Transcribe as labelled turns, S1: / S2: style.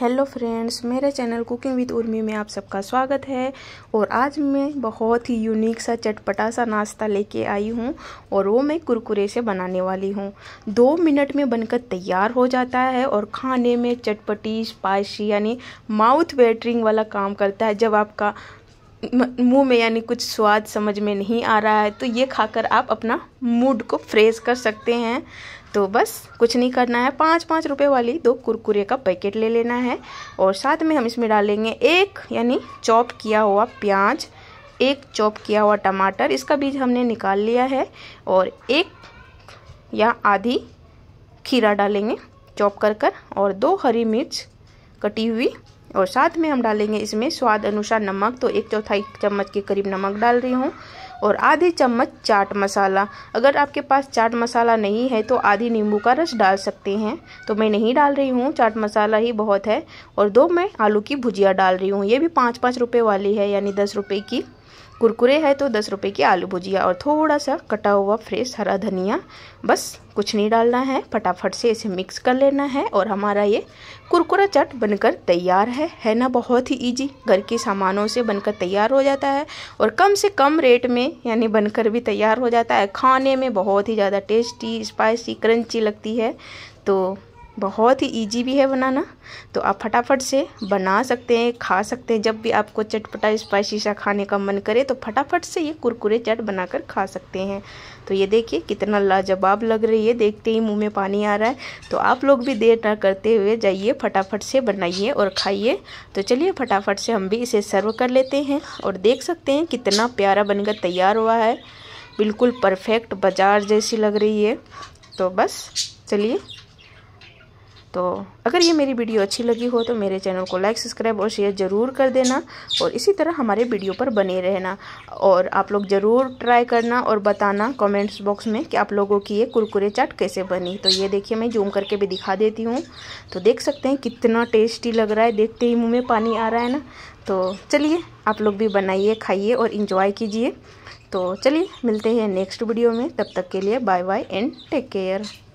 S1: hello friends मेरे channel cooking with Urmi में आप सबका स्वागत है और आज मैं बहुत ही यूनिक सा चटपटा सा नाश्ता लेके आई हूँ और वो मैं कुरकुरे से बनाने वाली हूँ दो मिनट में बनकर तैयार हो जाता है और खाने में चटपटी स्पाइसी यानी माउथ वेटरिंग वाला काम करता है जब आपका मुंह में यानी कुछ स्वाद समझ में नहीं आ रहा है तो ये खाकर आप अपना मूड को फ्रेश कर सकते हैं तो बस कुछ नहीं करना है पाँच पाँच रुपये वाली दो कुरकुरे का पैकेट ले लेना है और साथ में हम इसमें डालेंगे एक यानी चॉप किया हुआ प्याज एक चॉप किया हुआ टमाटर इसका बीज हमने निकाल लिया है और एक या आधी खीरा डालेंगे चॉप कर कर और दो हरी मिर्च कटी हुई और साथ में हम डालेंगे इसमें स्वाद अनुसार नमक तो एक चौथाई चम्मच के करीब नमक डाल रही हूँ और आधे चम्मच चाट मसाला अगर आपके पास चाट मसाला नहीं है तो आधी नींबू का रस डाल सकते हैं तो मैं नहीं डाल रही हूँ चाट मसाला ही बहुत है और दो मैं आलू की भुजिया डाल रही हूँ ये भी पाँच पाँच रुपये वाली है यानी दस रुपये की कुरकुरे है तो दस रुपये की आलू भुजिया और थोड़ा सा कटा हुआ फ्रेश हरा धनिया बस कुछ नहीं डालना है फटाफट से इसे मिक्स कर लेना है और हमारा ये कुरकुरा चट बनकर तैयार है है ना बहुत ही इजी घर के सामानों से बनकर तैयार हो जाता है और कम से कम रेट में यानी बनकर भी तैयार हो जाता है खाने में बहुत ही ज़्यादा टेस्टी स्पाइसी क्रंची लगती है तो बहुत ही इजी भी है बनाना तो आप फटाफट से बना सकते हैं खा सकते हैं जब भी आपको चटपटा स्पाइसी सा खाने का मन करे तो फटाफट से ये कुरकुरे चट बनाकर खा सकते हैं तो ये देखिए कितना लाजवाब लग रही है देखते ही मुंह में पानी आ रहा है तो आप लोग भी देर ना करते हुए जाइए फटाफट से बनाइए और खाइए तो चलिए फटाफट से हम भी इसे सर्व कर लेते हैं और देख सकते हैं कितना प्यारा बनकर तैयार हुआ है बिल्कुल परफेक्ट बाजार जैसी लग रही है तो बस चलिए तो अगर ये मेरी वीडियो अच्छी लगी हो तो मेरे चैनल को लाइक सब्सक्राइब और शेयर ज़रूर कर देना और इसी तरह हमारे वीडियो पर बने रहना और आप लोग ज़रूर ट्राई करना और बताना कमेंट्स बॉक्स में कि आप लोगों की ये कुरकुरे चाट कैसे बनी तो ये देखिए मैं जूम करके भी दिखा देती हूँ तो देख सकते हैं कितना टेस्टी लग रहा है देखते ही मुँह में पानी आ रहा है ना तो चलिए आप लोग भी बनाइए खाइए और इन्जॉय कीजिए तो चलिए मिलते हैं नेक्स्ट वीडियो में तब तक के लिए bye bye and take care